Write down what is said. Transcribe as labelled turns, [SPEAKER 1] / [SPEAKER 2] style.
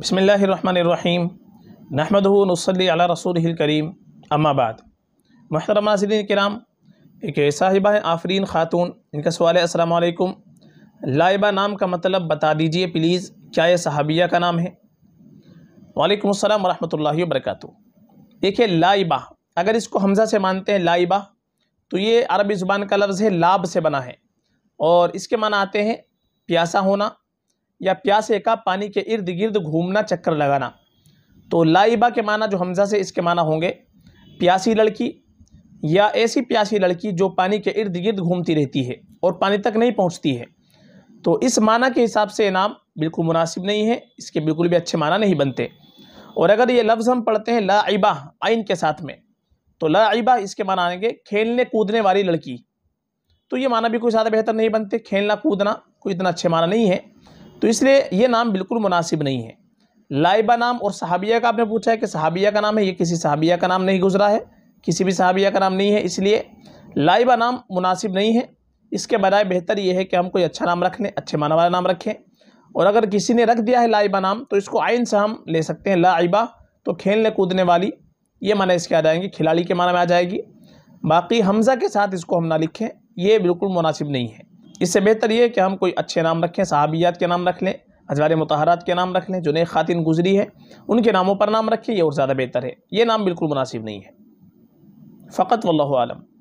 [SPEAKER 1] بسم اللہ الرحمن الرحیم نحمد نصلی علی رسول الکریم اما بعد محترم ناظرین کرام ایک صاحبہ آفرین خاتون ان کا سوال ہے السلام علیکم لائبہ نام کا مطلب بتا دیجئے پلیز کیا یہ صحابیہ کا نام ہے وعلیکم السلام ورحمۃ اللہ وبرکاتہ ایک ہے لائبہ اگر اس کو حمزہ سے مانتے ہیں لائبہ تو یہ عربی زبان کا لفظ ہے لاب سے بنا ہے اور اس کے معنی آتے ہیں پیاسا ہونا یا پیاسے کا پانی کے ارد گرد گھومنا چکر لگانا تو لائبہ کے معنی جو حمزہ سے اس کے معنی ہوں گے پیاسی لڑکی یا ایسی پیاسی لڑکی جو پانی کے ارد گرد گھومتی رہتی ہے اور پانی تک نہیں پہنچتی ہے تو اس معنی کے حساب سے نام بالکل مناسب نہیں ہے اس کے بالکل بھی اچھے معنی نہیں بنتے اور اگر یہ لفظ ہم پڑھتے ہیں لاعبہ آئین کے ساتھ میں تو لاعبہ اس کے معنی آئیں گے کھیلنے کودنے والی لڑکی تو یہ معنی بھی کوئی زیادہ بہتر نہیں بنتے کھیلنا کودنا کوئی اتنا اچھے معنی نہیں ہے تو اس لیے یہ نام بالکل مناسب نہیں ہے لائبہ نام اور صحابیہ کا آپ نے پوچھا ہے کہ صحابیہ کا نام ہے یہ کسی صحابیہ کا نام نہیں گزرا ہے کسی بھی صحابیہ کا نام نہیں ہے اس لیے لائبہ نام مناسب نہیں ہے اس کے بجائے بہتر یہ ہے کہ ہم کوئی اچھا نام رکھ لیں اچھے معنی والا نام رکھیں اور اگر کسی نے رکھ دیا ہے لائبہ نام تو اس کو آئین سے ہم لے سکتے ہیں لائبہ تو کھیلنے کودنے والی یہ معنی اس کے آ جائیں گے کھلاڑی کے معنی میں آ جائے گی باقی حمزہ کے ساتھ اس کو ہم نہ لکھیں یہ بالکل مناسب نہیں ہے اس سے بہتر یہ ہے کہ ہم کوئی اچھے نام رکھیں صحابیات کے نام رکھ لیں ازوار متحرات کے نام رکھ لیں جو نئے خواتین گزری ہیں ان کے ناموں پر نام رکھیں یہ اور زیادہ بہتر ہے یہ نام بالکل مناسب نہیں ہے فقط واللہ عالم